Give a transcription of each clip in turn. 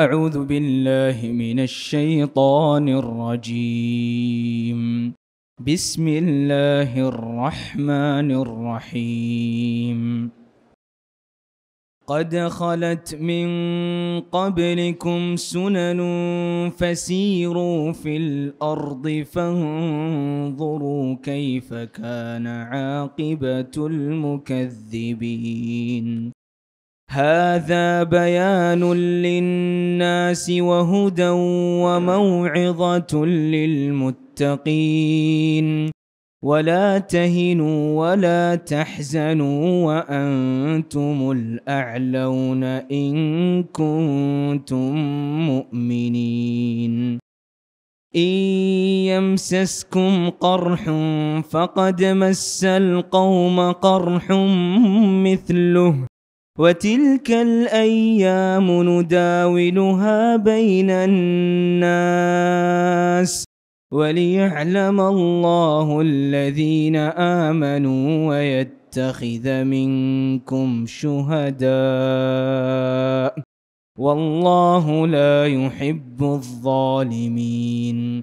أعوذ بالله من الشيطان الرجيم بسم الله الرحمن الرحيم قد خلت من قبلكم سنن فسيروا في الأرض فانظروا كيف كان عاقبة المكذبين هذا بيان للناس وهدى وموعظة للمتقين ولا تهنوا ولا تحزنوا وأنتم الأعلون إن كنتم مؤمنين إن يمسسكم قرح فقد مس القوم قرح مثله وتلك الأيام نداولها بين الناس وليعلم الله الذين آمنوا ويتخذ منكم شهداء والله لا يحب الظالمين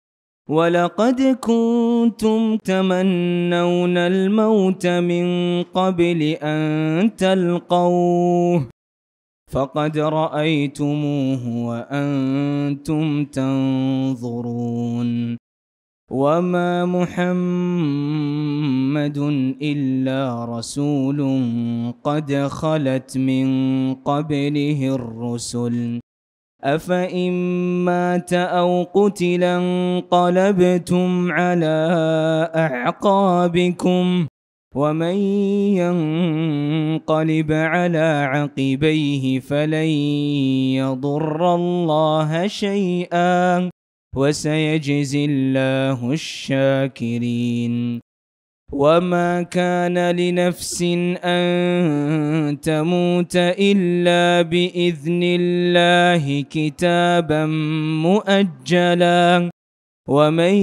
ولقد كنتم تمنون الموت من قبل أن تلقوه فقد رأيتموه وأنتم تنظرون وما محمد إلا رسول قد خلت من قبله الرسل أفإن مات أو قتل انقلبتم على أعقابكم ومن ينقلب على عقبيه فلن يضر الله شيئا وسيجزي الله الشاكرين وما كان لنفس أن تموت إلا بإذن الله كتابا مؤجلا ومن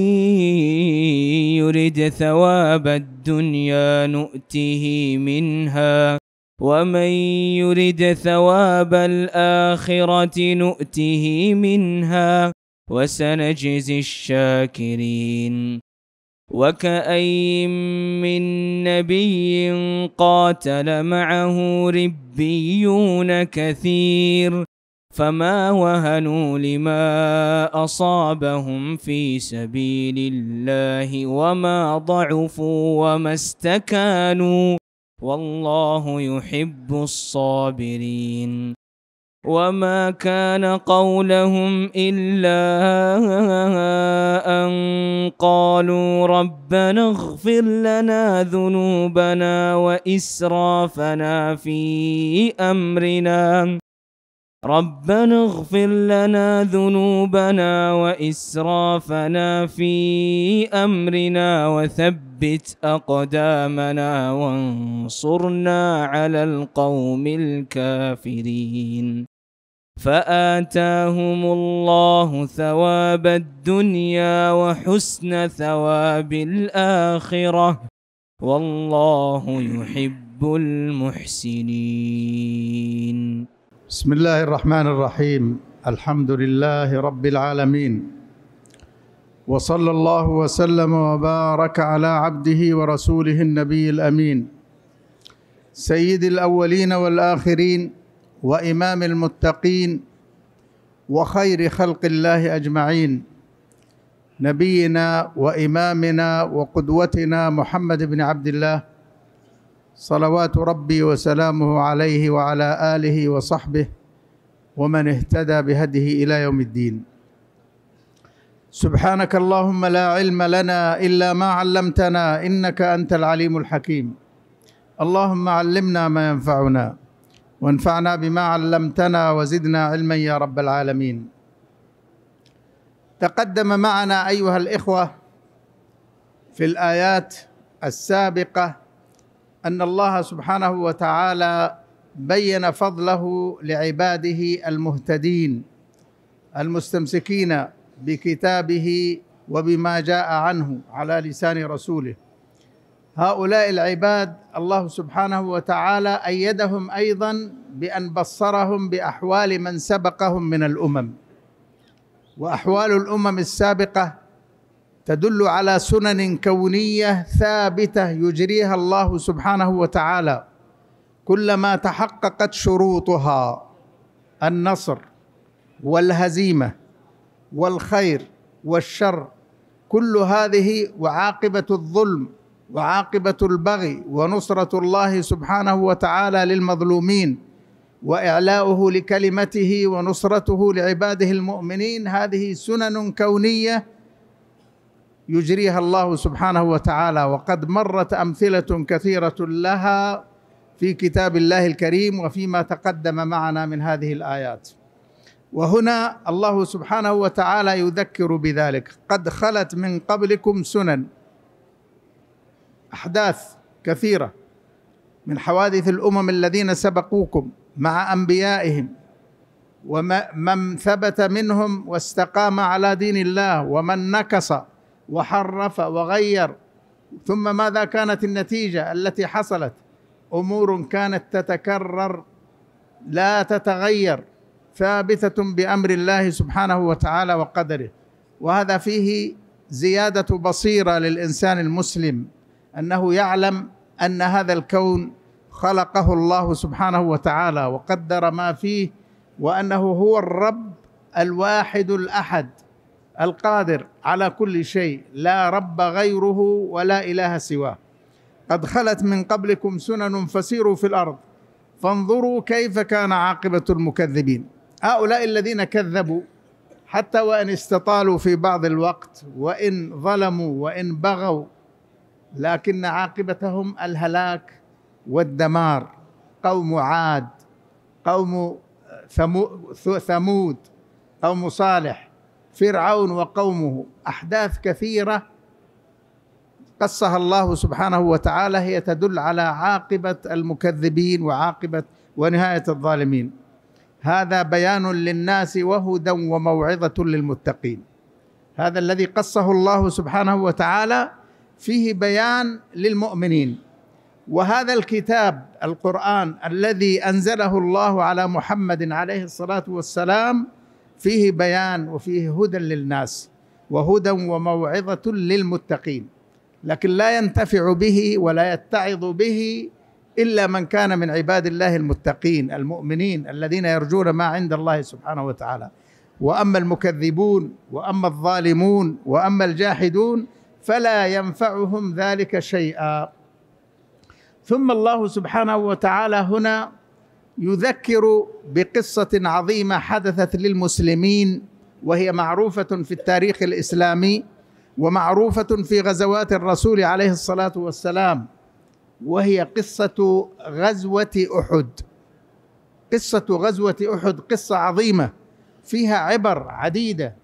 يرد ثواب الدنيا نؤته منها ومن يرد ثواب الآخرة نؤته منها وسنجزي الشاكرين وكأين من نبي قاتل معه ربيون كثير فما وهنوا لما أصابهم في سبيل الله وما ضعفوا وما استكانوا والله يحب الصابرين وما كان قولهم إلا أن قالوا ربنا اغفر لنا ذنوبنا وإسرافنا في أمرنا ربنا اغفر لنا ذنوبنا وإسرافنا في أمرنا وثبت أقدامنا وانصرنا على القوم الكافرين فآتاهم الله ثواب الدنيا وحسن ثواب الآخرة والله يحب المحسنين بسم الله الرحمن الرحيم الحمد لله رب العالمين وصلى الله وسلم وبارك على عبده ورسوله النبي الأمين سيد الأولين والآخرين وامام المتقين وخير خلق الله اجمعين نبينا وامامنا وقدوتنا محمد بن عبد الله صلوات ربي وسلامه عليه وعلى اله وصحبه ومن اهتدى بهديه الى يوم الدين سبحانك اللهم لا علم لنا الا ما علمتنا انك انت العليم الحكيم اللهم علمنا ما ينفعنا وانفعنا بما علمتنا وزدنا علما يا رب العالمين تقدم معنا ايها الاخوه في الايات السابقه ان الله سبحانه وتعالى بين فضله لعباده المهتدين المستمسكين بكتابه وبما جاء عنه على لسان رسوله هؤلاء العباد الله سبحانه وتعالى ايدهم ايضا بان بصرهم باحوال من سبقهم من الامم واحوال الامم السابقه تدل على سنن كونيه ثابته يجريها الله سبحانه وتعالى كلما تحققت شروطها النصر والهزيمه والخير والشر كل هذه وعاقبه الظلم وعاقبه البغي ونصره الله سبحانه وتعالى للمظلومين واعلاؤه لكلمته ونصرته لعباده المؤمنين هذه سنن كونيه يجريها الله سبحانه وتعالى وقد مرت امثله كثيره لها في كتاب الله الكريم وفيما تقدم معنا من هذه الايات وهنا الله سبحانه وتعالى يذكر بذلك قد خلت من قبلكم سنن احداث كثيره من حوادث الامم الذين سبقوكم مع انبيائهم ومن ثبت منهم واستقام على دين الله ومن نكص وحرف وغير ثم ماذا كانت النتيجه التي حصلت امور كانت تتكرر لا تتغير ثابته بامر الله سبحانه وتعالى وقدره وهذا فيه زياده بصيره للانسان المسلم انه يعلم ان هذا الكون خلقه الله سبحانه وتعالى وقدر ما فيه وانه هو الرب الواحد الاحد القادر على كل شيء لا رب غيره ولا اله سواه قد خلت من قبلكم سنن فسيروا في الارض فانظروا كيف كان عاقبه المكذبين هؤلاء الذين كذبوا حتى وان استطالوا في بعض الوقت وان ظلموا وان بغوا لكن عاقبتهم الهلاك والدمار قوم عاد قوم ثمود قوم صالح فرعون وقومه احداث كثيره قصها الله سبحانه وتعالى هي تدل على عاقبه المكذبين وعاقبه ونهايه الظالمين هذا بيان للناس وهدى وموعظه للمتقين هذا الذي قصه الله سبحانه وتعالى فيه بيان للمؤمنين وهذا الكتاب القرآن الذي أنزله الله على محمد عليه الصلاة والسلام فيه بيان وفيه هدى للناس وهدى وموعظة للمتقين لكن لا ينتفع به ولا يتعظ به إلا من كان من عباد الله المتقين المؤمنين الذين يرجون ما عند الله سبحانه وتعالى وأما المكذبون وأما الظالمون وأما الجاحدون فلا ينفعهم ذلك شيئا ثم الله سبحانه وتعالى هنا يذكر بقصه عظيمه حدثت للمسلمين وهي معروفه في التاريخ الاسلامي ومعروفه في غزوات الرسول عليه الصلاه والسلام وهي قصه غزوه احد قصه غزوه احد قصه عظيمه فيها عبر عديده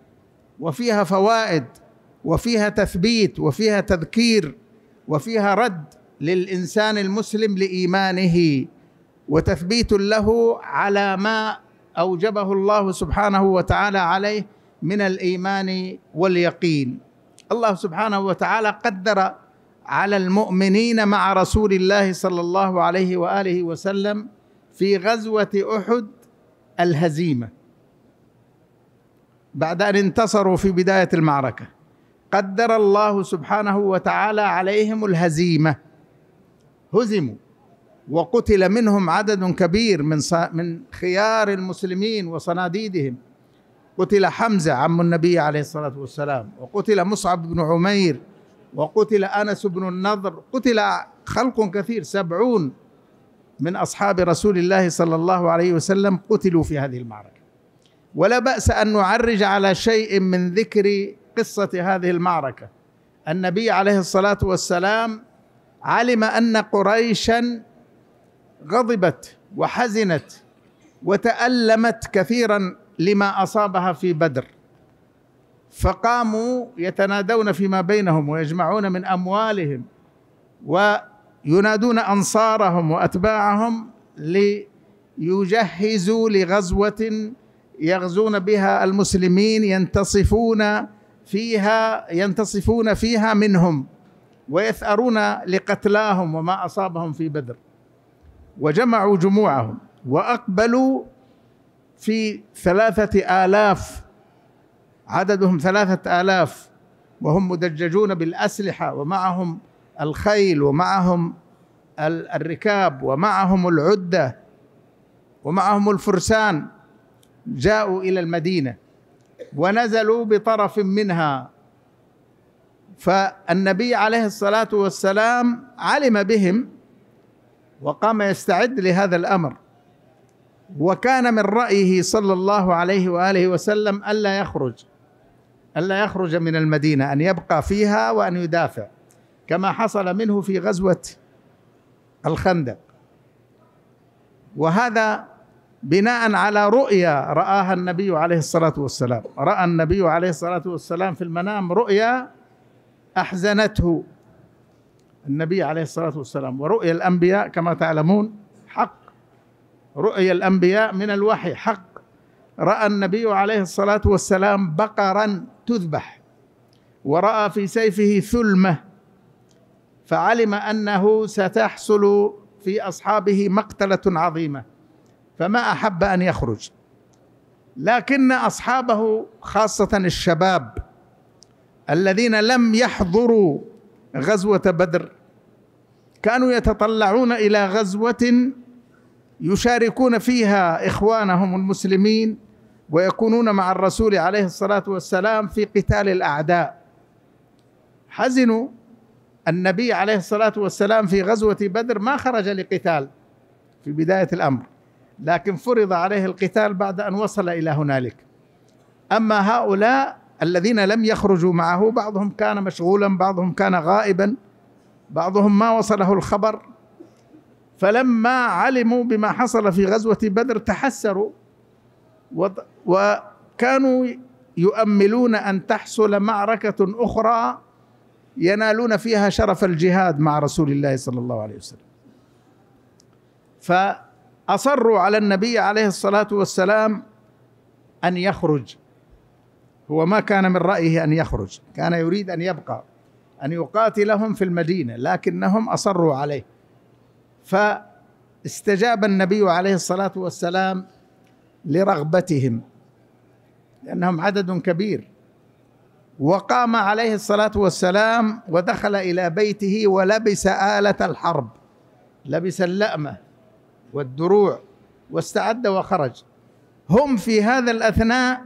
وفيها فوائد وفيها تثبيت وفيها تذكير وفيها رد للانسان المسلم لايمانه وتثبيت له على ما اوجبه الله سبحانه وتعالى عليه من الايمان واليقين الله سبحانه وتعالى قدر على المؤمنين مع رسول الله صلى الله عليه واله وسلم في غزوه احد الهزيمه بعد ان انتصروا في بدايه المعركه قدر الله سبحانه وتعالى عليهم الهزيمه هزموا وقتل منهم عدد كبير من من خيار المسلمين وصناديدهم قتل حمزه عم النبي عليه الصلاه والسلام وقتل مصعب بن عمير وقتل انس بن النضر قتل خلق كثير سبعون من اصحاب رسول الله صلى الله عليه وسلم قتلوا في هذه المعركه ولا باس ان نعرج على شيء من ذكر قصه هذه المعركه النبي عليه الصلاه والسلام علم ان قريشا غضبت وحزنت وتالمت كثيرا لما اصابها في بدر فقاموا يتنادون فيما بينهم ويجمعون من اموالهم وينادون انصارهم واتباعهم ليجهزوا لغزوه يغزون بها المسلمين ينتصفون فيها ينتصفون فيها منهم ويثأرون لقتلاهم وما أصابهم في بدر وجمعوا جموعهم وأقبلوا في ثلاثة آلاف عددهم ثلاثة آلاف وهم مدججون بالأسلحة ومعهم الخيل ومعهم الركاب ومعهم العدة ومعهم الفرسان جاءوا إلى المدينة ونزلوا بطرف منها فالنبي عليه الصلاه والسلام علم بهم وقام يستعد لهذا الامر وكان من رايه صلى الله عليه واله وسلم الا يخرج الا يخرج من المدينه ان يبقى فيها وان يدافع كما حصل منه في غزوه الخندق وهذا بناء على رؤيا رآها النبي عليه الصلاة والسلام رأى النبي عليه الصلاة والسلام في المنام رؤيا أحزنته النبي عليه الصلاة والسلام ورؤيا الأنبياء كما تعلمون حق رؤيا الأنبياء من الوحي حق رأى النبي عليه الصلاة والسلام بقرا تذبح ورأى في سيفه ثلمة فعلم أنه ستحصل في أصحابه مقتلة عظيمة فما احب ان يخرج لكن اصحابه خاصه الشباب الذين لم يحضروا غزوه بدر كانوا يتطلعون الى غزوه يشاركون فيها اخوانهم المسلمين ويكونون مع الرسول عليه الصلاه والسلام في قتال الاعداء حزنوا النبي عليه الصلاه والسلام في غزوه بدر ما خرج لقتال في بدايه الامر لكن فرض عليه القتال بعد أن وصل إلى هنالك أما هؤلاء الذين لم يخرجوا معه بعضهم كان مشغولا بعضهم كان غائبا بعضهم ما وصله الخبر فلما علموا بما حصل في غزوة بدر تحسروا وكانوا يؤملون أن تحصل معركة أخرى ينالون فيها شرف الجهاد مع رسول الله صلى الله عليه وسلم اصروا على النبي عليه الصلاه والسلام ان يخرج هو ما كان من رايه ان يخرج كان يريد ان يبقى ان يقاتلهم في المدينه لكنهم اصروا عليه فاستجاب النبي عليه الصلاه والسلام لرغبتهم لانهم عدد كبير وقام عليه الصلاه والسلام ودخل الى بيته ولبس اله الحرب لبس اللامه والدروع واستعد وخرج هم في هذا الاثناء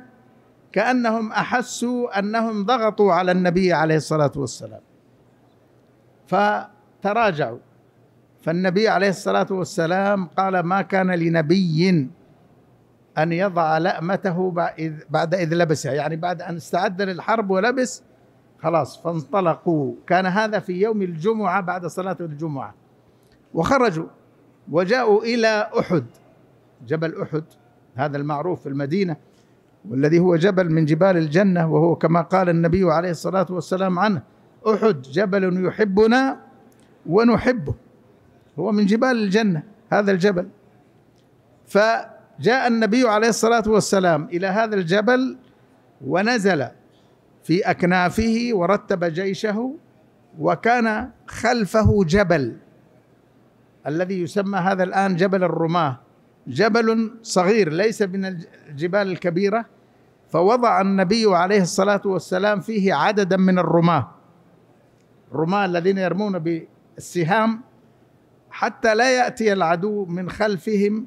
كانهم احسوا انهم ضغطوا على النبي عليه الصلاه والسلام فتراجعوا فالنبي عليه الصلاه والسلام قال ما كان لنبي ان يضع لأمته بعد اذ لبسها يعني بعد ان استعد للحرب ولبس خلاص فانطلقوا كان هذا في يوم الجمعه بعد صلاه الجمعه وخرجوا وجاءوا إلى أحد جبل أحد هذا المعروف في المدينة والذي هو جبل من جبال الجنة وهو كما قال النبي عليه الصلاة والسلام عنه أحد جبل يحبنا ونحبه هو من جبال الجنة هذا الجبل فجاء النبي عليه الصلاة والسلام إلى هذا الجبل ونزل في أكنافه ورتب جيشه وكان خلفه جبل الذي يسمى هذا الآن جبل الرماة جبل صغير ليس من الجبال الكبيرة فوضع النبي عليه الصلاة والسلام فيه عددا من الرماة الرماة الذين يرمون بالسهام حتى لا يأتي العدو من خلفهم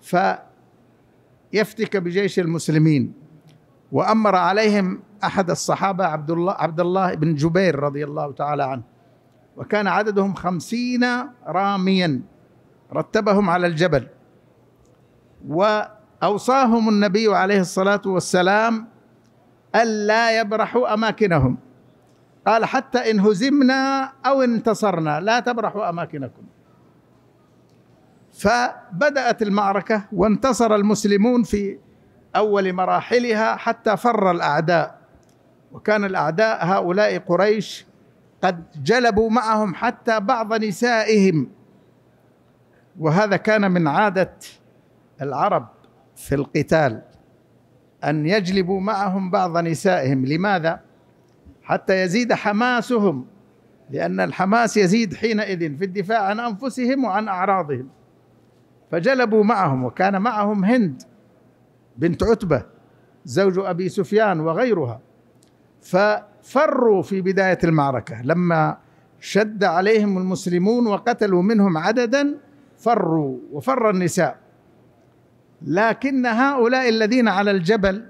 فيفتك بجيش المسلمين وأمر عليهم أحد الصحابة عبد الله عبد الله بن جبير رضي الله تعالى عنه وكان عددهم خمسين راميا رتبهم على الجبل وأوصاهم النبي عليه الصلاة والسلام ألا يبرحوا أماكنهم قال حتى إن هزمنا أو انتصرنا لا تبرحوا أماكنكم فبدأت المعركة وانتصر المسلمون في أول مراحلها حتى فر الأعداء وكان الأعداء هؤلاء قريش قد جلبوا معهم حتى بعض نسائهم وهذا كان من عاده العرب في القتال ان يجلبوا معهم بعض نسائهم لماذا حتى يزيد حماسهم لان الحماس يزيد حينئذ في الدفاع عن انفسهم وعن اعراضهم فجلبوا معهم وكان معهم هند بنت عتبه زوج ابي سفيان وغيرها ف فروا في بداية المعركة لما شد عليهم المسلمون وقتلوا منهم عددا فروا وفر النساء لكن هؤلاء الذين على الجبل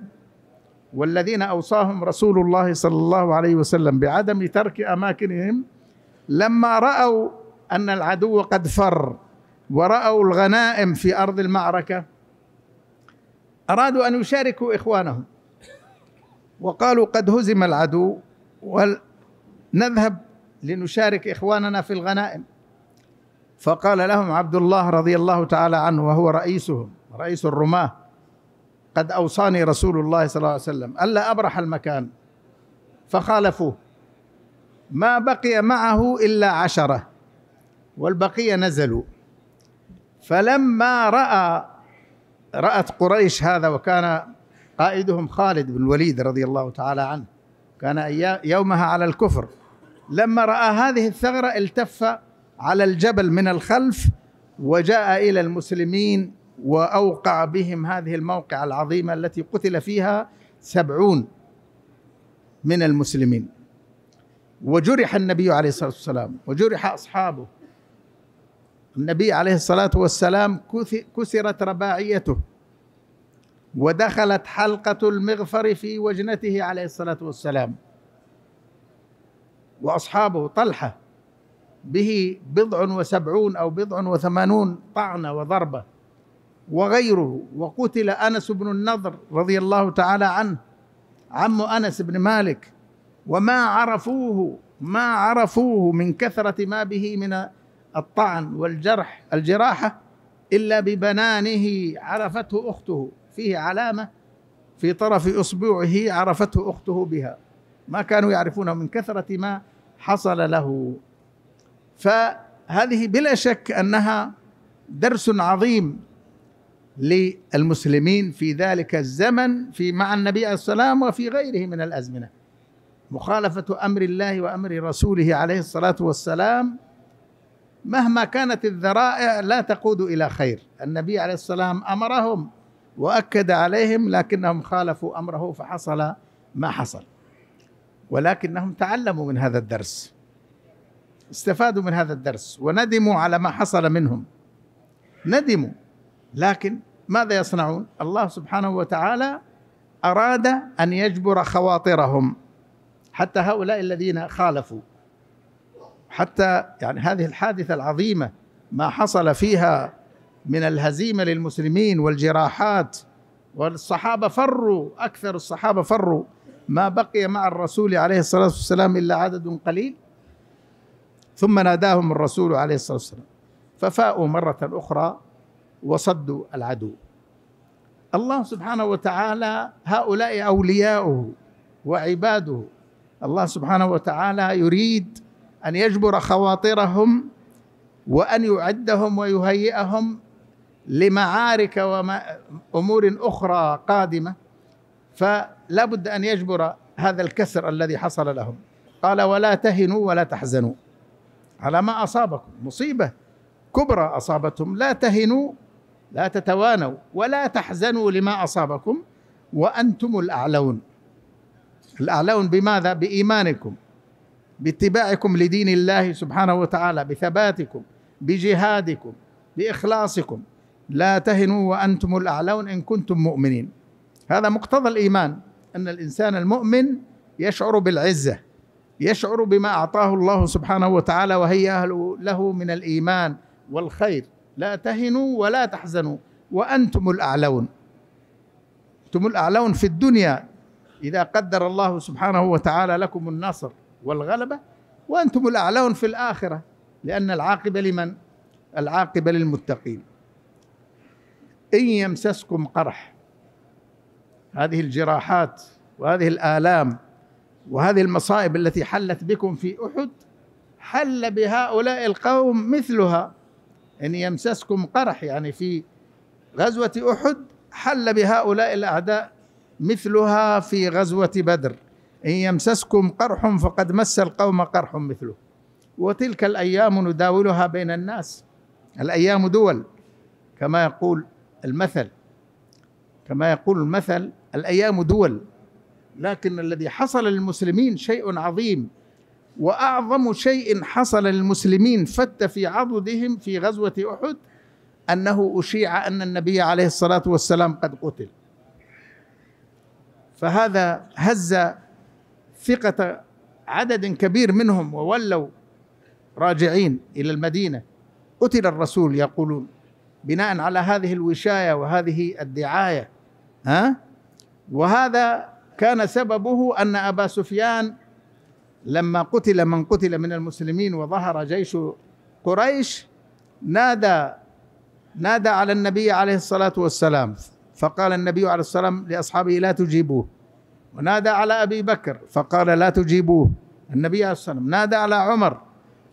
والذين اوصاهم رسول الله صلى الله عليه وسلم بعدم ترك اماكنهم لما راوا ان العدو قد فر وراوا الغنائم في ارض المعركه ارادوا ان يشاركوا اخوانهم وقالوا قد هزم العدو ونذهب لنشارك إخواننا في الغنائم فقال لهم عبد الله رضي الله تعالى عنه وهو رئيسهم رئيس الرماه قد أوصاني رسول الله صلى الله عليه وسلم ألا أبرح المكان فخالفوه ما بقي معه إلا عشرة والبقية نزلوا فلما رأى رأت قريش هذا وكان قائدهم خالد بن الوليد رضي الله تعالى عنه كان يومها على الكفر لما رأى هذه الثغرة التف على الجبل من الخلف وجاء إلى المسلمين وأوقع بهم هذه الموقعة العظيمة التي قتل فيها سبعون من المسلمين وجرح النبي عليه الصلاة والسلام وجرح أصحابه النبي عليه الصلاة والسلام كسرت رباعيته ودخلت حلقة المغفر في وجنته عليه الصلاة والسلام وأصحابه طلحة به بضع وسبعون أو بضع وثمانون طعنة وضربة وغيره وقتل أنس بن النضر رضي الله تعالى عنه عم أنس بن مالك وما عرفوه ما عرفوه من كثرة ما به من الطعن والجرح الجراحة إلا ببنانه عرفته أخته فيه علامة في طرف إصبعه عرفته أخته بها ما كانوا يعرفونه من كثرة ما حصل له فهذه بلا شك أنها درس عظيم للمسلمين في ذلك الزمن في مع النبي عليه السلام وفي غيره من الأزمنة مخالفة أمر الله وأمر رسوله عليه الصلاة والسلام مهما كانت الذرائع لا تقود إلى خير النبي عليه السلام أمرهم واكد عليهم لكنهم خالفوا امره فحصل ما حصل ولكنهم تعلموا من هذا الدرس استفادوا من هذا الدرس وندموا على ما حصل منهم ندموا لكن ماذا يصنعون الله سبحانه وتعالى اراد ان يجبر خواطرهم حتى هؤلاء الذين خالفوا حتى يعني هذه الحادثه العظيمه ما حصل فيها من الهزيمه للمسلمين والجراحات والصحابه فروا اكثر الصحابه فروا ما بقي مع الرسول عليه الصلاه والسلام الا عدد قليل ثم ناداهم الرسول عليه الصلاه والسلام ففاءوا مره اخرى وصدوا العدو الله سبحانه وتعالى هؤلاء اولياؤه وعباده الله سبحانه وتعالى يريد ان يجبر خواطرهم وان يعدهم ويهيئهم لمعارك وأمور أخرى قادمة فلا بد أن يجبر هذا الكسر الذي حصل لهم قال ولا تهنوا ولا تحزنوا على ما أصابكم مصيبة كبرى أصابتهم لا تهنوا لا تتوانوا ولا تحزنوا لما أصابكم وأنتم الأعلون الأعلون بماذا؟ بإيمانكم باتباعكم لدين الله سبحانه وتعالى بثباتكم بجهادكم بإخلاصكم لا تهنوا وأنتم الأعلون إن كنتم مؤمنين هذا مقتضى الإيمان أن الإنسان المؤمن يشعر بالعزة يشعر بما أعطاه الله سبحانه وتعالى وهي له من الإيمان والخير لا تهنوا ولا تحزنوا وأنتم الأعلون أنتم الأعلون في الدنيا إذا قدر الله سبحانه وتعالى لكم النصر والغلبة وأنتم الأعلون في الآخرة لأن العاقبة لمن؟ العاقبة للمتقين إن يمسسكم قرح هذه الجراحات وهذه الآلام وهذه المصائب التي حلت بكم في أحد حل بهؤلاء القوم مثلها إن يمسسكم قرح يعني في غزوة أحد حل بهؤلاء الأعداء مثلها في غزوة بدر إن يمسسكم قرح فقد مس القوم قرح مثله وتلك الأيام نداولها بين الناس الأيام دول كما يقول المثل كما يقول المثل الايام دول لكن الذي حصل للمسلمين شيء عظيم واعظم شيء حصل للمسلمين فت في عضدهم في غزوه احد انه اشيع ان النبي عليه الصلاه والسلام قد قتل فهذا هز ثقه عدد كبير منهم وولوا راجعين الى المدينه قتل الرسول يقولون بناء على هذه الوشايه وهذه الدعايه ها وهذا كان سببه ان ابا سفيان لما قتل من قتل من المسلمين وظهر جيش قريش نادى نادى على النبي عليه الصلاه والسلام فقال النبي عليه الصلاه والسلام لاصحابه لا تجيبوه ونادى على ابي بكر فقال لا تجيبوه النبي عليه الصلاه والسلام نادى على عمر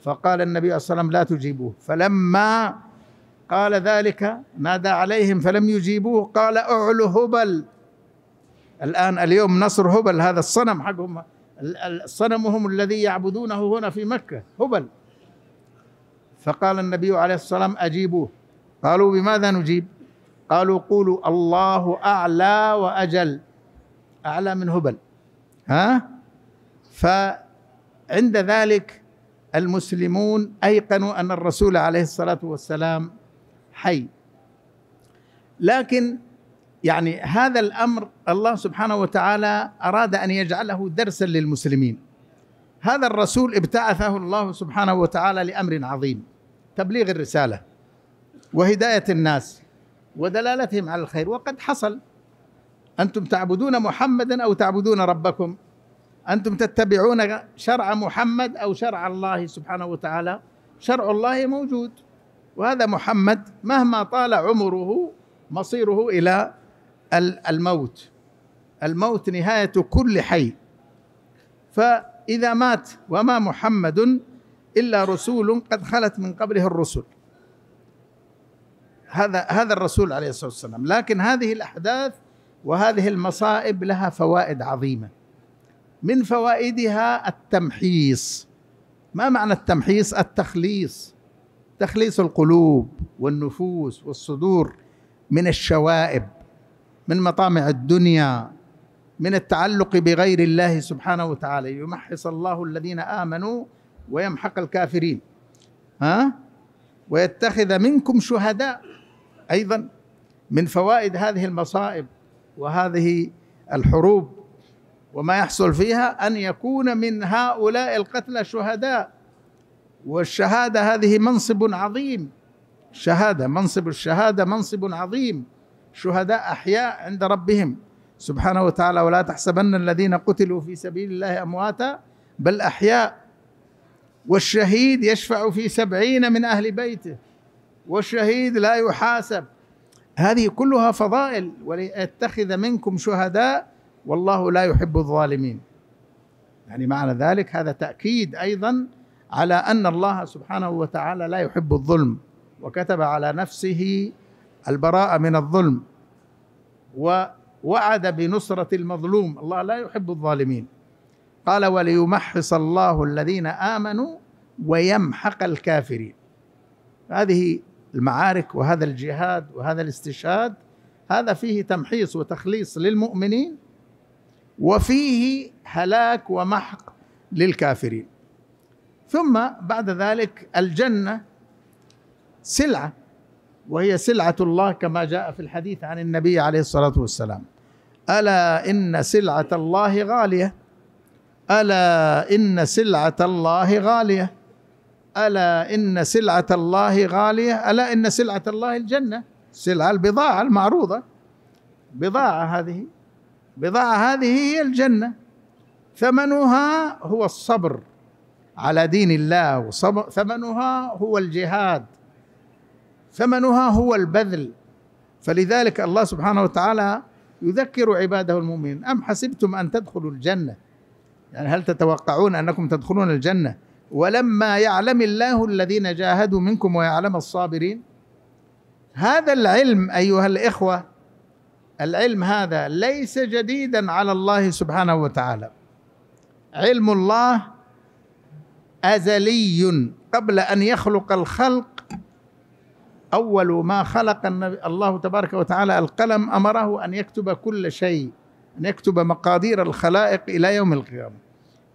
فقال النبي عليه الصلاه والسلام لا تجيبوه فلما قال ذلك نادى عليهم فلم يجيبوه قال اعلوا هبل الآن اليوم نصر هبل هذا الصنم حقهم الصنم هم الذي يعبدونه هنا في مكة هبل فقال النبي عليه الصلاة والسلام أجيبوه قالوا بماذا نجيب قالوا قولوا الله أعلى وأجل أعلى من هبل ها فعند ذلك المسلمون أيقنوا أن الرسول عليه الصلاة والسلام حي لكن يعني هذا الامر الله سبحانه وتعالى اراد ان يجعله درسا للمسلمين هذا الرسول ابتعثه الله سبحانه وتعالى لامر عظيم تبليغ الرساله وهدايه الناس ودلالتهم على الخير وقد حصل انتم تعبدون محمدا او تعبدون ربكم انتم تتبعون شرع محمد او شرع الله سبحانه وتعالى شرع الله موجود وهذا محمد مهما طال عمره مصيره الى الموت الموت نهايه كل حي فاذا مات وما محمد الا رسول قد خلت من قبله الرسل هذا هذا الرسول عليه الصلاه والسلام لكن هذه الاحداث وهذه المصائب لها فوائد عظيمه من فوائدها التمحيص ما معنى التمحيص التخليص تخليص القلوب والنفوس والصدور من الشوائب من مطامع الدنيا من التعلق بغير الله سبحانه وتعالى يمحص الله الذين امنوا ويمحق الكافرين ها ويتخذ منكم شهداء ايضا من فوائد هذه المصائب وهذه الحروب وما يحصل فيها ان يكون من هؤلاء القتلى شهداء والشهادة هذه منصب عظيم شهادة منصب الشهادة منصب عظيم شهداء أحياء عند ربهم سبحانه وتعالى ولا تحسبن الذين قتلوا في سبيل الله أمواتا بل أحياء والشهيد يشفع في سبعين من أهل بيته والشهيد لا يحاسب هذه كلها فضائل وليتخذ منكم شهداء والله لا يحب الظالمين يعني معنى ذلك هذا تأكيد أيضا على ان الله سبحانه وتعالى لا يحب الظلم وكتب على نفسه البراءه من الظلم ووعد بنصره المظلوم الله لا يحب الظالمين قال وليمحص الله الذين امنوا ويمحق الكافرين هذه المعارك وهذا الجهاد وهذا الاستشهاد هذا فيه تمحيص وتخليص للمؤمنين وفيه هلاك ومحق للكافرين ثم بعد ذلك الجنه سلعه وهي سلعه الله كما جاء في الحديث عن النبي عليه الصلاه والسلام الا ان سلعه الله غاليه الا ان سلعه الله غاليه الا ان سلعه الله غاليه الا ان سلعه الله الجنه سلعه البضاعه المعروضه بضاعه هذه بضاعه هذه هي الجنه ثمنها هو الصبر على دين الله ثمنها هو الجهاد ثمنها هو البذل فلذلك الله سبحانه وتعالى يذكر عباده المؤمنين أم حسبتم أن تدخلوا الجنة يعني هل تتوقعون أنكم تدخلون الجنة ولما يعلم الله الذين جاهدوا منكم ويعلم الصابرين هذا العلم أيها الإخوة العلم هذا ليس جديدا على الله سبحانه وتعالى علم الله أزلي قبل أن يخلق الخلق أول ما خلق النبي الله تبارك وتعالى القلم أمره أن يكتب كل شيء أن يكتب مقادير الخلائق إلى يوم القيامة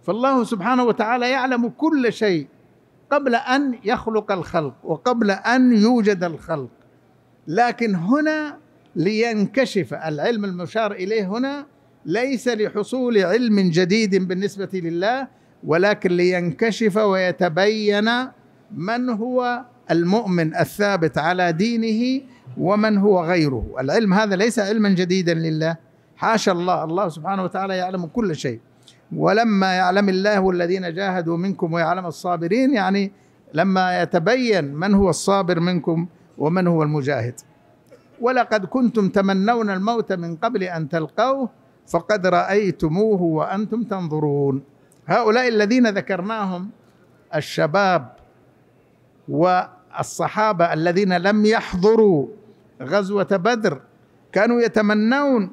فالله سبحانه وتعالى يعلم كل شيء قبل أن يخلق الخلق وقبل أن يوجد الخلق لكن هنا لينكشف العلم المشار إليه هنا ليس لحصول علم جديد بالنسبة لله ولكن لينكشف ويتبين من هو المؤمن الثابت على دينه ومن هو غيره العلم هذا ليس علما جديدا لله حاشا الله الله سبحانه وتعالى يعلم كل شيء ولما يعلم الله الذين جاهدوا منكم ويعلم الصابرين يعني لما يتبين من هو الصابر منكم ومن هو المجاهد ولقد كنتم تمنون الموت من قبل ان تلقوه فقد رايتموه وانتم تنظرون هؤلاء الذين ذكرناهم الشباب والصحابه الذين لم يحضروا غزوه بدر كانوا يتمنون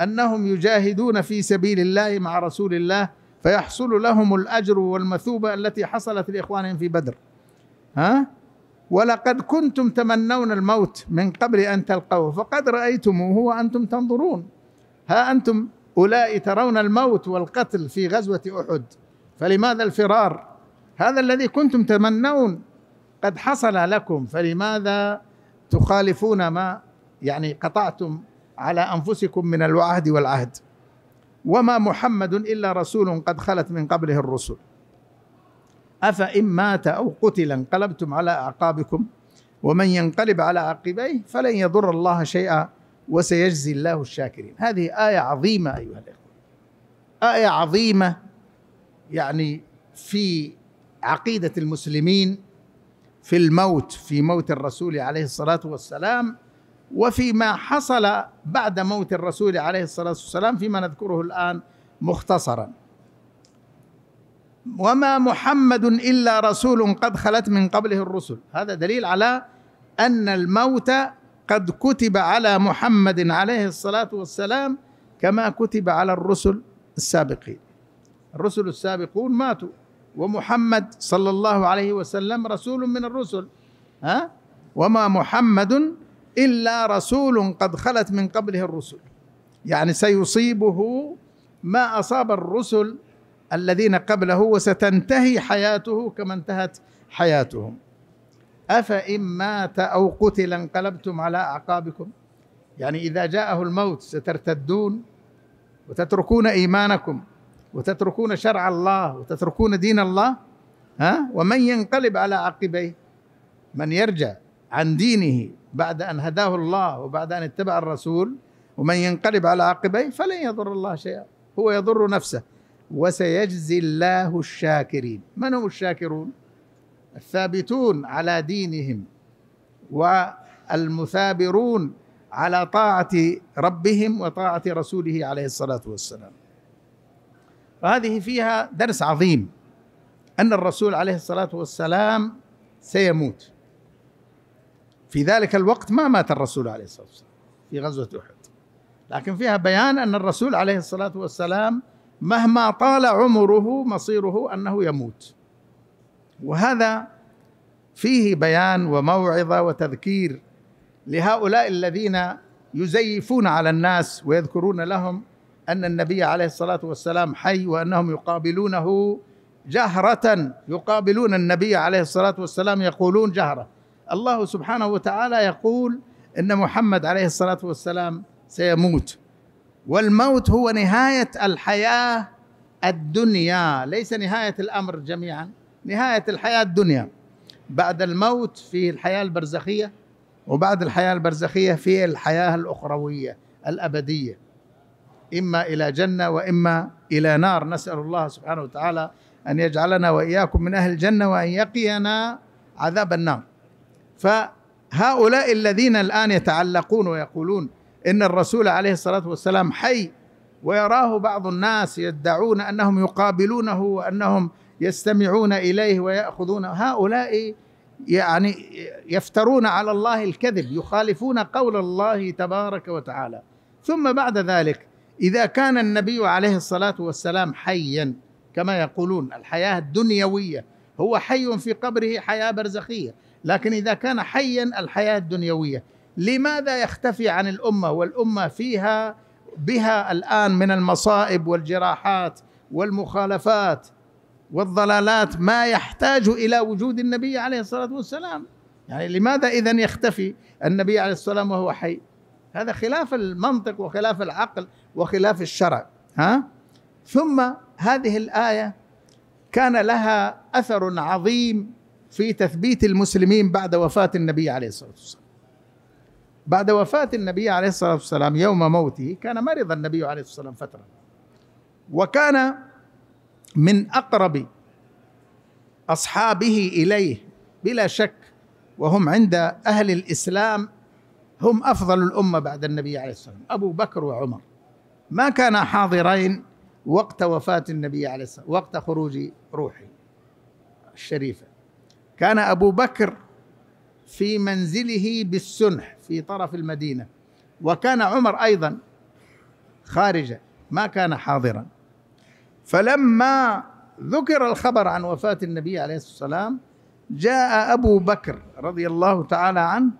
انهم يجاهدون في سبيل الله مع رسول الله فيحصل لهم الاجر والمثوبه التي حصلت لاخوانهم في بدر ها ولقد كنتم تمنون الموت من قبل ان تلقوه فقد رايتموه وانتم تنظرون ها انتم أولئك ترون الموت والقتل في غزوة أحد فلماذا الفرار هذا الذي كنتم تمنون قد حصل لكم فلماذا تخالفون ما يعني قطعتم على أنفسكم من الوعد والعهد وما محمد إلا رسول قد خلت من قبله الرسل أفإن مات أو قتل انقلبتم على أعقابكم ومن ينقلب على عقبيه فلن يضر الله شيئا وسيجزي الله الشاكرين هذه آية عظيمة أيها الإخوة آية عظيمة يعني في عقيدة المسلمين في الموت في موت الرسول عليه الصلاة والسلام وفيما حصل بعد موت الرسول عليه الصلاة والسلام فيما نذكره الآن مختصرا وما محمد إلا رسول قد خلت من قبله الرسل هذا دليل على أن الموت قد كتب على محمد عليه الصلاه والسلام كما كتب على الرسل السابقين الرسل السابقون ماتوا ومحمد صلى الله عليه وسلم رسول من الرسل ها وما محمد الا رسول قد خلت من قبله الرسل يعني سيصيبه ما اصاب الرسل الذين قبله وستنتهي حياته كما انتهت حياتهم أفإن مات أو قتل انقلبتم على أعقابكم يعني إذا جاءه الموت سترتدون وتتركون إيمانكم وتتركون شرع الله وتتركون دين الله ها ومن ينقلب على عقبيه من يرجع عن دينه بعد أن هداه الله وبعد أن اتبع الرسول ومن ينقلب على عقبيه فلن يضر الله شيئا هو يضر نفسه وسيجزي الله الشاكرين من هم الشاكرون؟ الثابتون على دينهم والمثابرون على طاعه ربهم وطاعه رسوله عليه الصلاه والسلام وهذه فيها درس عظيم ان الرسول عليه الصلاه والسلام سيموت في ذلك الوقت ما مات الرسول عليه الصلاه والسلام في غزوه احد لكن فيها بيان ان الرسول عليه الصلاه والسلام مهما طال عمره مصيره انه يموت وهذا فيه بيان وموعظه وتذكير لهؤلاء الذين يزيفون على الناس ويذكرون لهم ان النبي عليه الصلاه والسلام حي وانهم يقابلونه جهره يقابلون النبي عليه الصلاه والسلام يقولون جهره الله سبحانه وتعالى يقول ان محمد عليه الصلاه والسلام سيموت والموت هو نهايه الحياه الدنيا ليس نهايه الامر جميعا نهاية الحياة الدنيا بعد الموت في الحياة البرزخية وبعد الحياة البرزخية في الحياة الأخروية الأبدية إما إلى جنة وإما إلى نار نسأل الله سبحانه وتعالى أن يجعلنا وإياكم من أهل الجنة وأن يقينا عذاب النار فهؤلاء الذين الآن يتعلقون ويقولون إن الرسول عليه الصلاة والسلام حي ويراه بعض الناس يدعون أنهم يقابلونه وأنهم يستمعون إليه ويأخذون هؤلاء يعني يفترون على الله الكذب يخالفون قول الله تبارك وتعالى ثم بعد ذلك إذا كان النبي عليه الصلاة والسلام حيا كما يقولون الحياة الدنيوية هو حي في قبره حياة برزخية لكن إذا كان حيا الحياة الدنيوية لماذا يختفي عن الأمة والأمة فيها بها الآن من المصائب والجراحات والمخالفات والضلالات ما يحتاج إلى وجود النبي عليه الصلاة والسلام يعني لماذا إذا يختفي النبي عليه الصلاة والسلام وهو حي هذا خلاف المنطق وخلاف العقل وخلاف الشرع ها ثم هذه الآية كان لها أثر عظيم في تثبيت المسلمين بعد وفاة النبي عليه الصلاة والسلام بعد وفاة النبي عليه الصلاة والسلام يوم موته كان مرض النبي عليه الصلاة والسلام فترة وكان من اقرب اصحابه اليه بلا شك وهم عند اهل الاسلام هم افضل الامه بعد النبي عليه الصلاه والسلام ابو بكر وعمر ما كانا حاضرين وقت وفاه النبي عليه الصلاه والسلام وقت خروج روحه الشريفه كان ابو بكر في منزله بالسنح في طرف المدينه وكان عمر ايضا خارجا ما كان حاضرا فلما ذكر الخبر عن وفاة النبي عليه الصلاة والسلام جاء أبو بكر رضي الله تعالى عنه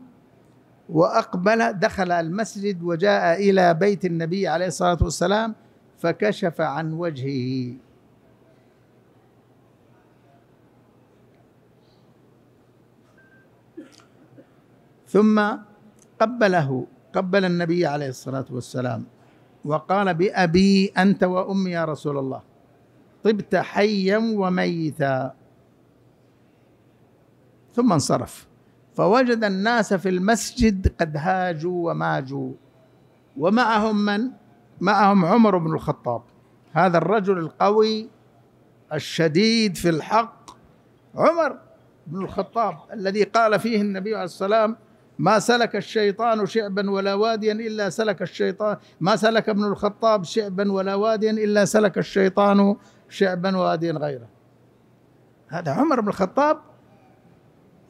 وأقبل دخل المسجد وجاء إلى بيت النبي عليه الصلاة والسلام فكشف عن وجهه ثم قبله قبل النبي عليه الصلاة والسلام وقال بأبي أنت وأمي يا رسول الله طبت حيا وميتا ثم انصرف فوجد الناس في المسجد قد هاجوا وماجوا ومعهم من معهم عمر بن الخطاب هذا الرجل القوي الشديد في الحق عمر بن الخطاب الذي قال فيه النبي عليه السلام ما سلك الشيطان شعبا ولا واديا الا سلك الشيطان ما سلك ابن الخطاب شعبا ولا واديا الا سلك الشيطان شعبا واديا غيره هذا عمر بن الخطاب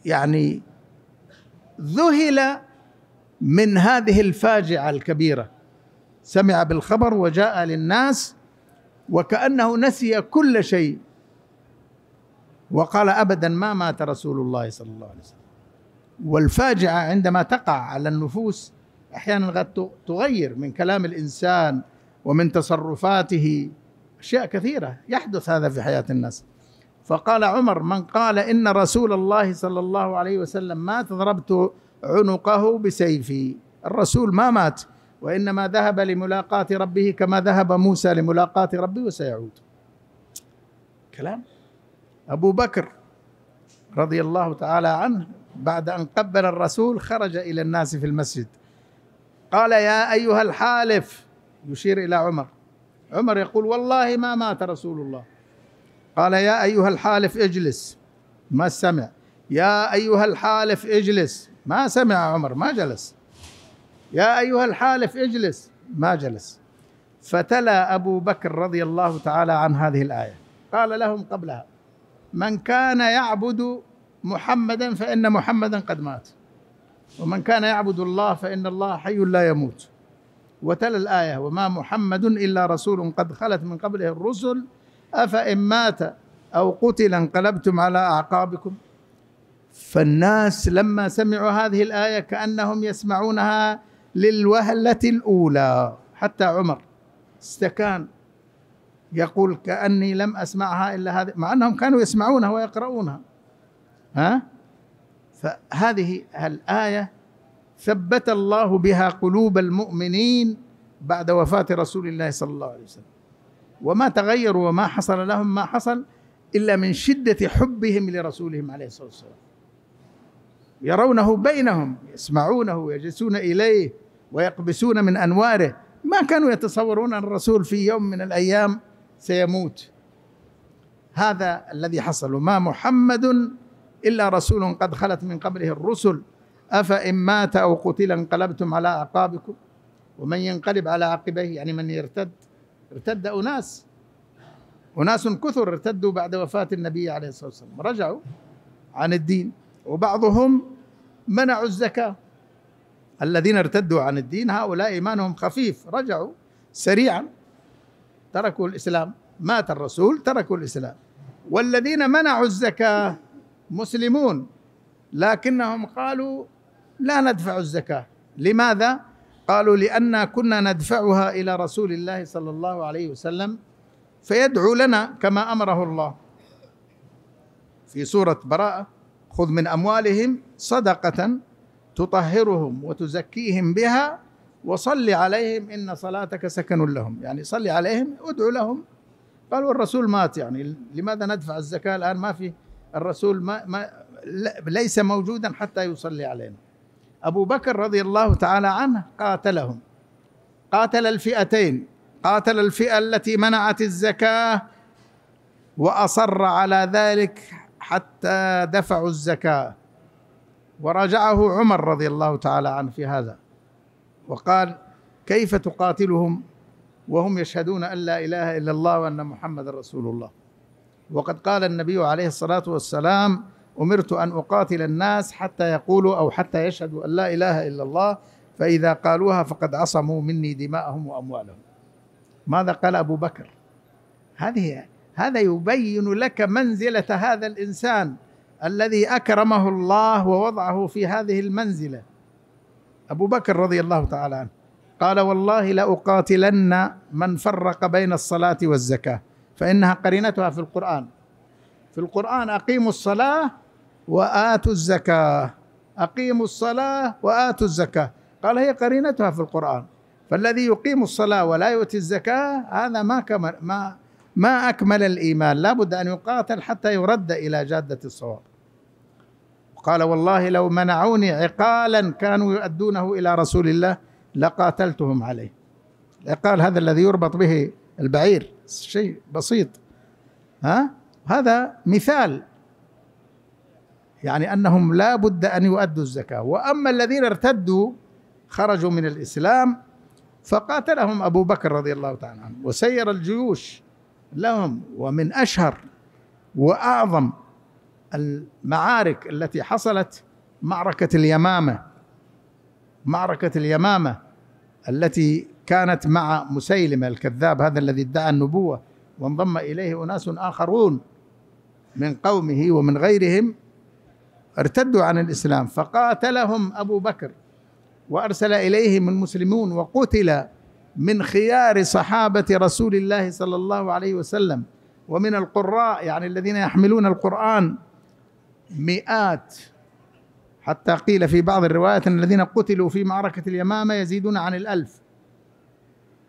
يعني ذهل من هذه الفاجعه الكبيره سمع بالخبر وجاء للناس وكانه نسي كل شيء وقال ابدا ما مات رسول الله صلى الله عليه وسلم والفاجعه عندما تقع على النفوس احيانا قد تغير من كلام الانسان ومن تصرفاته أشياء كثيرة يحدث هذا في حياة الناس فقال عمر من قال إن رسول الله صلى الله عليه وسلم مات ضربت عنقه بسيفي الرسول ما مات وإنما ذهب لملاقاة ربه كما ذهب موسى لملاقاة ربه وسيعود كلام أبو بكر رضي الله تعالى عنه بعد أن قبل الرسول خرج إلى الناس في المسجد قال يا أيها الحالف يشير إلى عمر عمر يقول والله ما مات رسول الله قال يا أيها الحالف اجلس ما سمع يا أيها الحالف اجلس ما سمع عمر ما جلس يا أيها الحالف اجلس ما جلس فتلا أبو بكر رضي الله تعالى عن هذه الآية قال لهم قبلها من كان يعبد محمدا فإن محمدا قد مات ومن كان يعبد الله فإن الله حي لا يموت وتلا الآية وما محمد إلا رسول قد خلت من قبله الرسل أفإن مات أو قتل انقلبتم على أعقابكم فالناس لما سمعوا هذه الآية كأنهم يسمعونها للوهلة الأولى حتى عمر استكان يقول كأني لم أسمعها إلا هذه مع أنهم كانوا يسمعونها ويقرؤونها ها فهذه الآية ثبت الله بها قلوب المؤمنين بعد وفاة رسول الله صلى الله عليه وسلم وما تغيروا وما حصل لهم ما حصل إلا من شدة حبهم لرسولهم عليه الصلاة والسلام يرونه بينهم يسمعونه ويجلسون إليه ويقبسون من أنواره ما كانوا يتصورون أن الرسول في يوم من الأيام سيموت هذا الذي حصل ما محمد إلا رسول قد خلت من قبله الرسل أفإن مات أو قتل انقلبتم على أعقابكم ومن ينقلب على عقبيه يعني من يرتد ارتد أناس أناس كثر ارتدوا بعد وفاة النبي عليه الصلاة والسلام رجعوا عن الدين وبعضهم منعوا الزكاة الذين ارتدوا عن الدين هؤلاء إيمانهم خفيف رجعوا سريعا تركوا الإسلام مات الرسول تركوا الإسلام والذين منعوا الزكاة مسلمون لكنهم قالوا لا ندفع الزكاه لماذا قالوا لأن كنا ندفعها إلى رسول الله صلى الله عليه وسلم فيدعو لنا كما أمره الله في سورة براءة خذ من أموالهم صدقة تطهرهم وتزكيهم بها وصل عليهم إن صلاتك سكن لهم يعني صل عليهم ادعو لهم قالوا الرسول مات يعني لماذا ندفع الزكاة الآن ما في الرسول ما, ما ليس موجودا حتى يصلي علينا أبو بكر رضي الله تعالى عنه قاتلهم قاتل الفئتين قاتل الفئة التي منعت الزكاة وأصر على ذلك حتى دفعوا الزكاة وراجعه عمر رضي الله تعالى عنه في هذا وقال كيف تقاتلهم وهم يشهدون أن لا إله إلا الله وأن محمد رسول الله وقد قال النبي عليه الصلاة والسلام امرت ان اقاتل الناس حتى يقولوا او حتى يشهدوا ان لا اله الا الله فاذا قالوها فقد عصموا مني دماءهم واموالهم ماذا قال ابو بكر هذه هذا يبين لك منزله هذا الانسان الذي اكرمه الله ووضعه في هذه المنزله ابو بكر رضي الله تعالى عنه قال والله لاقاتلن من فرق بين الصلاه والزكاه فانها قرينتها في القران في القران اقيموا الصلاه وآتوا الزكاة أقيموا الصلاة وآتوا الزكاة قال هي قرينتها في القرآن فالذي يقيم الصلاة ولا يؤتي الزكاة هذا ما كمل ما ما أكمل الإيمان لا بد أن يقاتل حتى يرد إلى جادة الصواب قال والله لو منعوني عقالا كانوا يؤدونه إلى رسول الله لقاتلتهم عليه العقال هذا الذي يربط به البعير شيء بسيط ها هذا مثال يعني أنهم لا بد أن يؤدوا الزكاة وأما الذين ارتدوا خرجوا من الإسلام فقاتلهم أبو بكر رضي الله تعالى عنه وسير الجيوش لهم ومن أشهر وأعظم المعارك التي حصلت معركة اليمامة معركة اليمامة التي كانت مع مسيلمة الكذاب هذا الذي ادعى النبوة وانضم إليه أناس آخرون من قومه ومن غيرهم ارتدوا عن الإسلام فقاتلهم أبو بكر وأرسل إليهم المسلمون وقتل من خيار صحابة رسول الله صلى الله عليه وسلم ومن القراء يعني الذين يحملون القرآن مئات حتى قيل في بعض الروايات أن الذين قتلوا في معركة اليمامة يزيدون عن الألف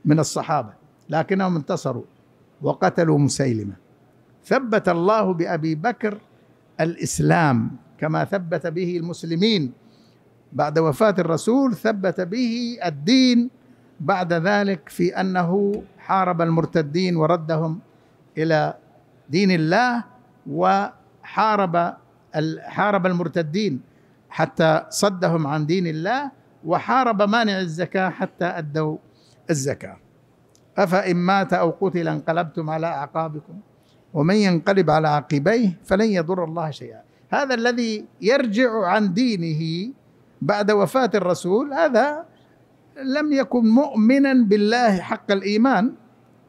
من الصحابة لكنهم انتصروا وقتلوا مسيلمة ثبت الله بأبي بكر الإسلام كما ثبت به المسلمين بعد وفاة الرسول ثبت به الدين بعد ذلك في أنه حارب المرتدين وردهم إلى دين الله وحارب حارب المرتدين حتى صدهم عن دين الله وحارب مانع الزكاة حتى أدوا الزكاة أفإن مات أو قتل انقلبتم على أعقابكم ومن ينقلب على عقبيه فلن يضر الله شيئا هذا الذي يرجع عن دينه بعد وفاة الرسول هذا لم يكن مؤمنا بالله حق الإيمان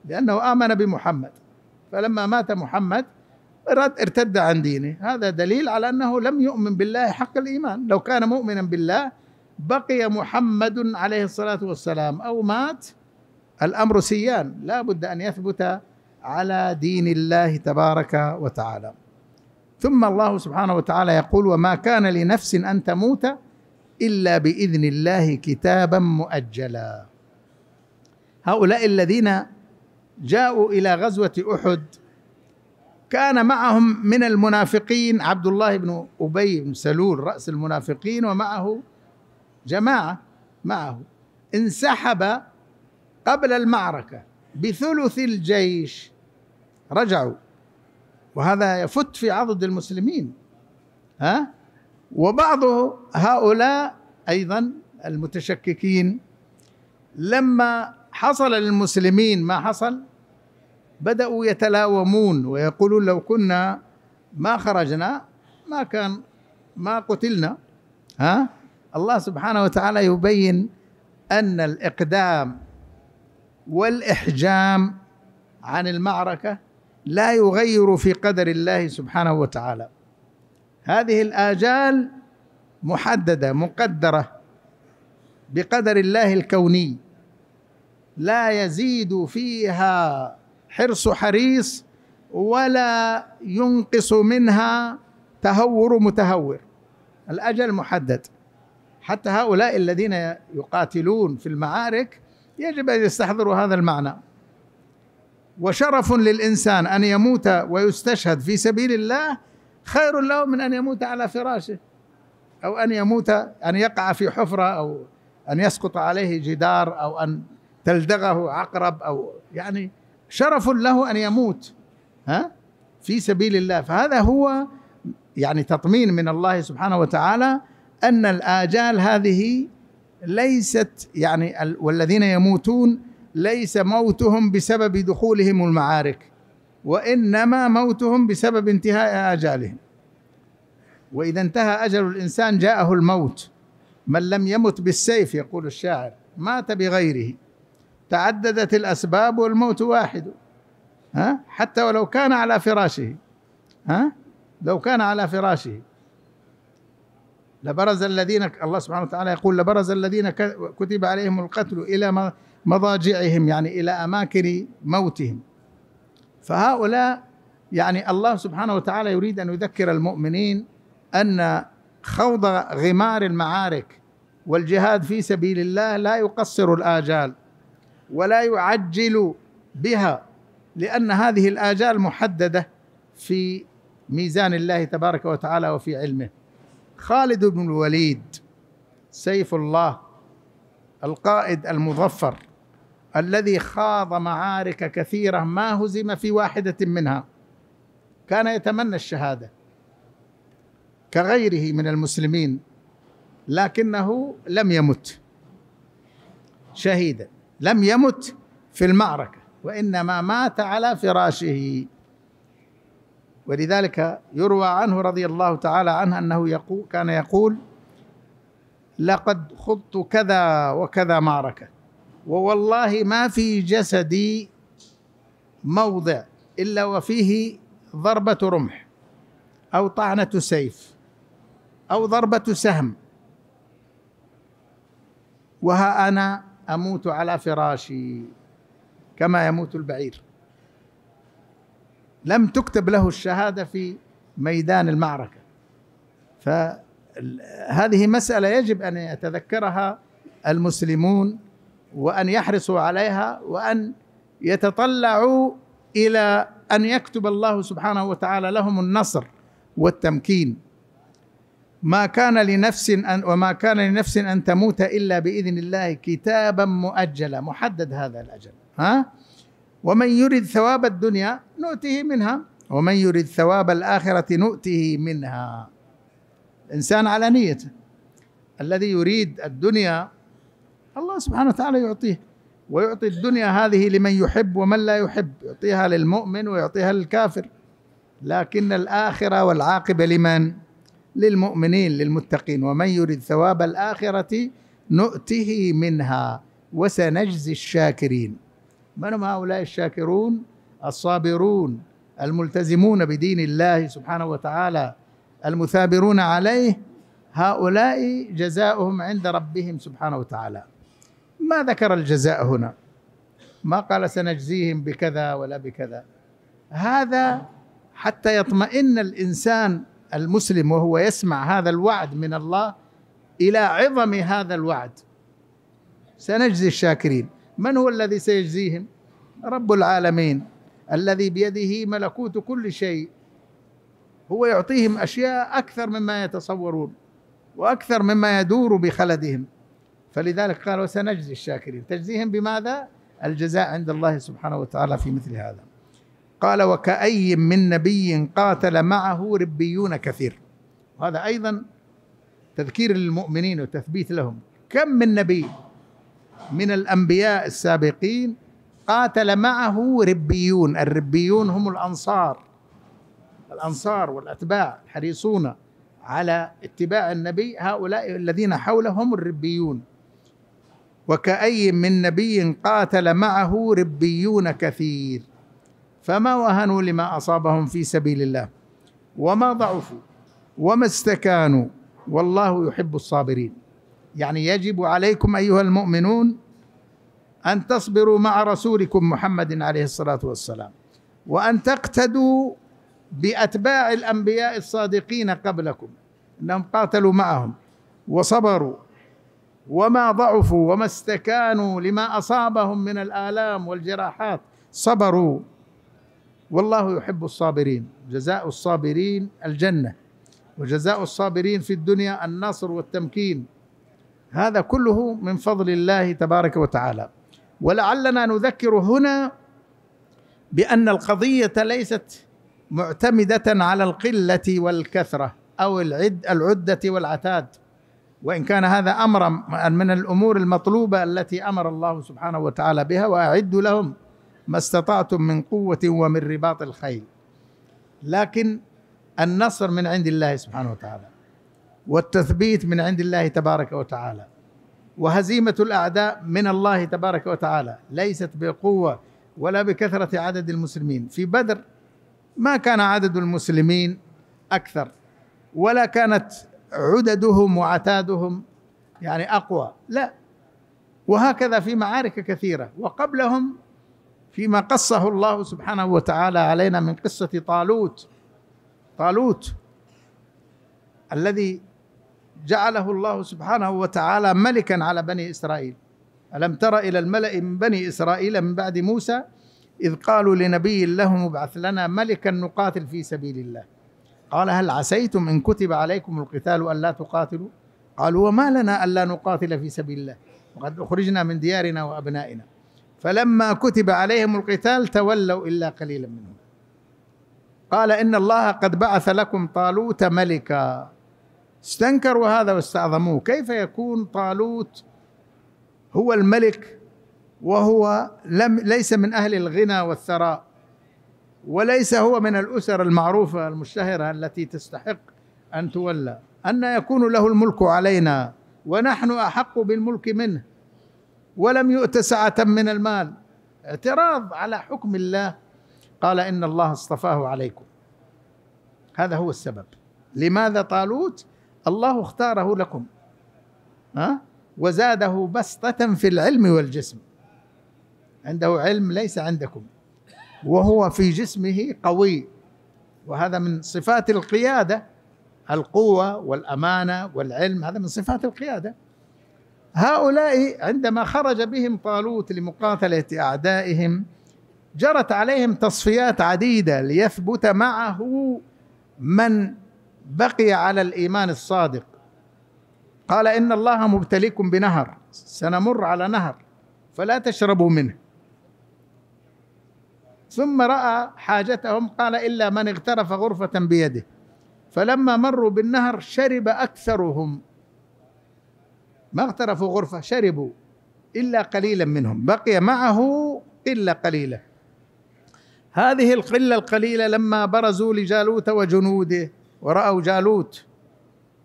لأنه آمن بمحمد فلما مات محمد ارتد عن دينه هذا دليل على أنه لم يؤمن بالله حق الإيمان لو كان مؤمنا بالله بقي محمد عليه الصلاة والسلام أو مات الأمر سيان لا بد أن يثبت على دين الله تبارك وتعالى ثم الله سبحانه وتعالى يقول وما كان لنفس ان تموت الا باذن الله كتابا مؤجلا هؤلاء الذين جاءوا الى غزوه احد كان معهم من المنافقين عبد الله بن ابي بن سلول راس المنافقين ومعه جماعه معه انسحب قبل المعركه بثلث الجيش رجعوا وهذا يفت في عضد المسلمين ها وبعض هؤلاء ايضا المتشككين لما حصل للمسلمين ما حصل بداوا يتلاومون ويقولون لو كنا ما خرجنا ما كان ما قتلنا ها الله سبحانه وتعالى يبين ان الاقدام والاحجام عن المعركه لا يغير في قدر الله سبحانه وتعالى هذه الآجال محددة مقدرة بقدر الله الكوني لا يزيد فيها حرص حريص ولا ينقص منها تهور متهور الأجل محدد حتى هؤلاء الذين يقاتلون في المعارك يجب أن يستحضروا هذا المعنى وشرف للإنسان أن يموت ويستشهد في سبيل الله خير له من أن يموت على فراشه أو أن يموت أن يقع في حفرة أو أن يسقط عليه جدار أو أن تلدغه عقرب أو يعني شرف له أن يموت ها في سبيل الله فهذا هو يعني تطمين من الله سبحانه وتعالى أن الآجال هذه ليست يعني والذين يموتون ليس موتهم بسبب دخولهم المعارك وانما موتهم بسبب انتهاء اجالهم واذا انتهى اجل الانسان جاءه الموت من لم يمت بالسيف يقول الشاعر مات بغيره تعددت الاسباب والموت واحد ها حتى ولو كان على فراشه ها لو كان على فراشه لبرز الذين الله سبحانه وتعالى يقول لبرز الذين كتب عليهم القتل الى ما مضاجعهم يعني إلى أماكن موتهم فهؤلاء يعني الله سبحانه وتعالى يريد أن يذكر المؤمنين أن خوض غمار المعارك والجهاد في سبيل الله لا يقصر الآجال ولا يعجل بها لأن هذه الآجال محددة في ميزان الله تبارك وتعالى وفي علمه خالد بن الوليد سيف الله القائد المظفر الذي خاض معارك كثيرة ما هزم في واحدة منها كان يتمنى الشهادة كغيره من المسلمين لكنه لم يمت شهيدا لم يمت في المعركة وإنما مات على فراشه ولذلك يروى عنه رضي الله تعالى عنه أنه يقول كان يقول لقد خضت كذا وكذا معركه ووالله ما في جسدي موضع الا وفيه ضربه رمح او طعنه سيف او ضربه سهم وها انا اموت على فراشي كما يموت البعير لم تكتب له الشهاده في ميدان المعركه فهذه مساله يجب ان يتذكرها المسلمون وأن يحرصوا عليها وأن يتطلعوا إلى أن يكتب الله سبحانه وتعالى لهم النصر والتمكين ما كان لنفس أن وما كان لنفس أن تموت إلا بإذن الله كتابا مؤجلا محدد هذا الأجل ها ومن يرد ثواب الدنيا نؤته منها ومن يرد ثواب الآخرة نؤته منها الإنسان على نيته الذي يريد الدنيا الله سبحانه وتعالى يعطيه ويعطي الدنيا هذه لمن يحب ومن لا يحب يعطيها للمؤمن ويعطيها للكافر لكن الآخرة والعاقبة لمن؟ للمؤمنين للمتقين ومن يرد ثواب الآخرة نؤته منها وسنجزي الشاكرين من هم هؤلاء الشاكرون الصابرون الملتزمون بدين الله سبحانه وتعالى المثابرون عليه هؤلاء جزاؤهم عند ربهم سبحانه وتعالى ما ذكر الجزاء هنا ما قال سنجزيهم بكذا ولا بكذا هذا حتى يطمئن الانسان المسلم وهو يسمع هذا الوعد من الله الى عظم هذا الوعد سنجزي الشاكرين من هو الذي سيجزيهم رب العالمين الذي بيده ملكوت كل شيء هو يعطيهم اشياء اكثر مما يتصورون واكثر مما يدور بخلدهم فلذلك قال وسنجزي الشاكرين تجزيهم بماذا الجزاء عند الله سبحانه وتعالى في مثل هذا قال وكأي من نبي قاتل معه ربيون كثير وهذا أيضا تذكير للمؤمنين وتثبيت لهم كم من نبي من الأنبياء السابقين قاتل معه ربيون الربيون هم الأنصار الأنصار والأتباع الحريصون على اتباع النبي هؤلاء الذين حولهم الربيون وكأي من نبي قاتل معه ربيون كثير فما وهنوا لما أصابهم في سبيل الله وما ضعفوا وما استكانوا والله يحب الصابرين يعني يجب عليكم أيها المؤمنون أن تصبروا مع رسولكم محمد عليه الصلاة والسلام وأن تقتدوا بأتباع الأنبياء الصادقين قبلكم أنهم قاتلوا معهم وصبروا وما ضعفوا وما استكانوا لما اصابهم من الالام والجراحات صبروا والله يحب الصابرين جزاء الصابرين الجنه وجزاء الصابرين في الدنيا النصر والتمكين هذا كله من فضل الله تبارك وتعالى ولعلنا نذكر هنا بان القضيه ليست معتمده على القله والكثره او العد العده والعتاد وان كان هذا امرا من الامور المطلوبه التي امر الله سبحانه وتعالى بها واعدوا لهم ما استطعتم من قوه ومن رباط الخيل لكن النصر من عند الله سبحانه وتعالى والتثبيت من عند الله تبارك وتعالى وهزيمه الاعداء من الله تبارك وتعالى ليست بقوه ولا بكثره عدد المسلمين في بدر ما كان عدد المسلمين اكثر ولا كانت عددهم وعتادهم يعني اقوى لا وهكذا في معارك كثيره وقبلهم فيما قصه الله سبحانه وتعالى علينا من قصه طالوت طالوت الذي جعله الله سبحانه وتعالى ملكا على بني اسرائيل الم تر الى الملا من بني اسرائيل من بعد موسى اذ قالوا لنبي لهم ابعث لنا ملكا نقاتل في سبيل الله قال هل عسيتم إن كتب عليكم القتال ألا تقاتلوا قالوا وما لنا ألا نقاتل في سبيل الله وقد أخرجنا من ديارنا وأبنائنا فلما كتب عليهم القتال تولوا إلا قليلا منهم قال إن الله قد بعث لكم طالوت ملكا استنكروا هذا واستعظموه كيف يكون طالوت هو الملك وهو لم ليس من أهل الغنى والثراء وليس هو من الأسر المعروفة المشتهرة التي تستحق أن تولى أن يكون له الملك علينا ونحن أحق بالملك منه ولم يؤت سعة من المال اعتراض على حكم الله قال إن الله اصطفاه عليكم هذا هو السبب لماذا طالوت الله اختاره لكم ها وزاده بسطة في العلم والجسم عنده علم ليس عندكم وهو في جسمه قوي وهذا من صفات القياده القوه والامانه والعلم هذا من صفات القياده هؤلاء عندما خرج بهم طالوت لمقاتله اعدائهم جرت عليهم تصفيات عديده ليثبت معه من بقي على الايمان الصادق قال ان الله مبتليكم بنهر سنمر على نهر فلا تشربوا منه ثم راى حاجتهم قال الا من اغترف غرفه بيده فلما مروا بالنهر شرب اكثرهم ما اغترفوا غرفه شربوا الا قليلا منهم بقي معه الا قليلا هذه القله القليله لما برزوا لجالوت وجنوده وراوا جالوت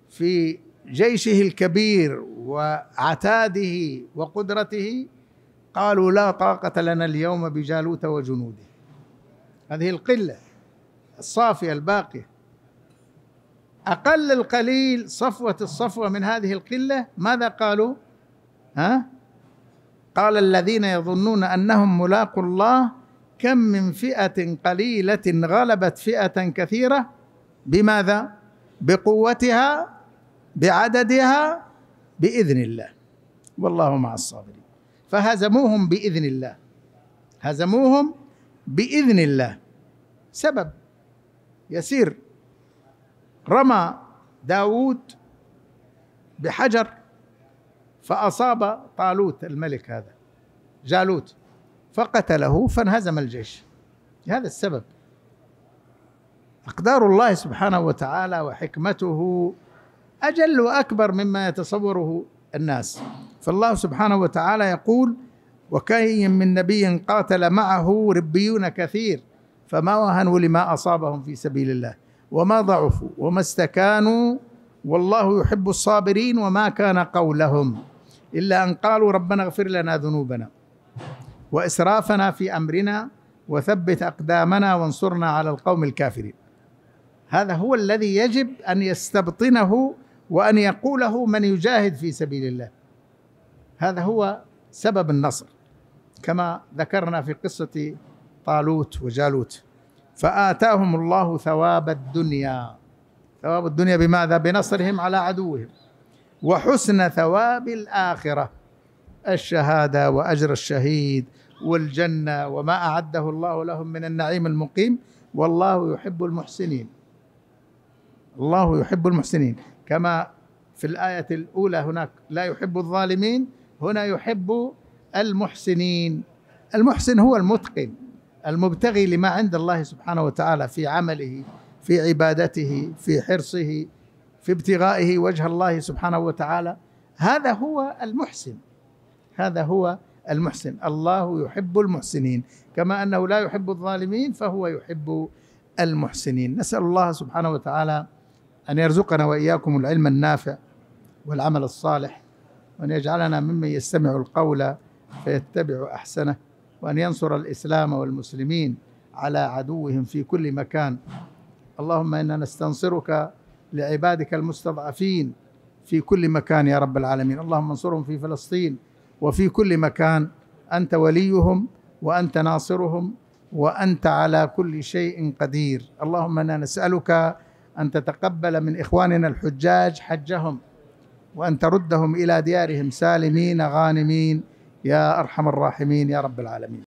في جيشه الكبير وعتاده وقدرته قالوا لا طاقه لنا اليوم بجالوت وجنوده هذه القلة الصافية الباقية أقل القليل صفوة الصفوة من هذه القلة ماذا قالوا ها قال الذين يظنون أنهم ملاقوا الله كم من فئة قليلة غلبت فئة كثيرة بماذا بقوتها بعددها بإذن الله والله مع الصابرين فهزموهم بإذن الله هزموهم باذن الله سبب يسير رمى داوود بحجر فأصاب طالوت الملك هذا جالوت فقتله فانهزم الجيش هذا السبب أقدار الله سبحانه وتعالى وحكمته أجل وأكبر مما يتصوره الناس فالله سبحانه وتعالى يقول وكأي من نبي قاتل معه ربيون كثير فما وهنوا لما أصابهم في سبيل الله وما ضعفوا وما استكانوا والله يحب الصابرين وما كان قولهم إلا أن قالوا ربنا اغفر لنا ذنوبنا وإسرافنا في أمرنا وثبت أقدامنا وانصرنا على القوم الكافرين هذا هو الذي يجب أن يستبطنه وأن يقوله من يجاهد في سبيل الله هذا هو سبب النصر كما ذكرنا في قصة طالوت وجالوت فآتاهم الله ثواب الدنيا ثواب الدنيا بماذا؟ بنصرهم على عدوهم وحسن ثواب الآخرة الشهادة وأجر الشهيد والجنة وما أعده الله لهم من النعيم المقيم والله يحب المحسنين الله يحب المحسنين كما في الآية الأولى هناك لا يحب الظالمين هنا يحب المحسنين المحسن هو المتقن المبتغي لما عند الله سبحانه وتعالى في عمله في عبادته في حرصه في ابتغائه وجه الله سبحانه وتعالى هذا هو المحسن هذا هو المحسن الله يحب المحسنين كما انه لا يحب الظالمين فهو يحب المحسنين نسال الله سبحانه وتعالى ان يرزقنا واياكم العلم النافع والعمل الصالح وان يجعلنا ممن يستمع القول فيتبع احسنه وان ينصر الاسلام والمسلمين على عدوهم في كل مكان اللهم انا نستنصرك لعبادك المستضعفين في كل مكان يا رب العالمين اللهم انصرهم في فلسطين وفي كل مكان انت وليهم وانت ناصرهم وانت على كل شيء قدير اللهم انا نسالك ان تتقبل من اخواننا الحجاج حجهم وان تردهم الى ديارهم سالمين غانمين يا ارحم الراحمين يا رب العالمين